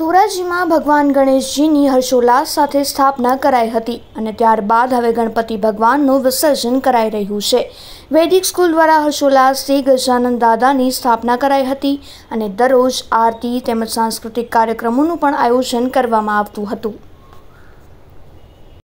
ધોરાજીમાં ભગવાન ગણેશજીની હર્ષોલ્લાસ સાથે સ્થાપના કરાઈ હતી અને ત્યારબાદ હવે ગણપતિ ભગવાનનું વિસર્જન કરાઈ રહ્યું છે વૈદિક સ્કૂલ દ્વારા હર્ષોલ્લાસથી ગજાનંદ દાદાની સ્થાપના કરાઈ હતી અને દરરોજ આરતી તેમજ સાંસ્કૃતિક કાર્યક્રમોનું પણ આયોજન કરવામાં આવતું હતું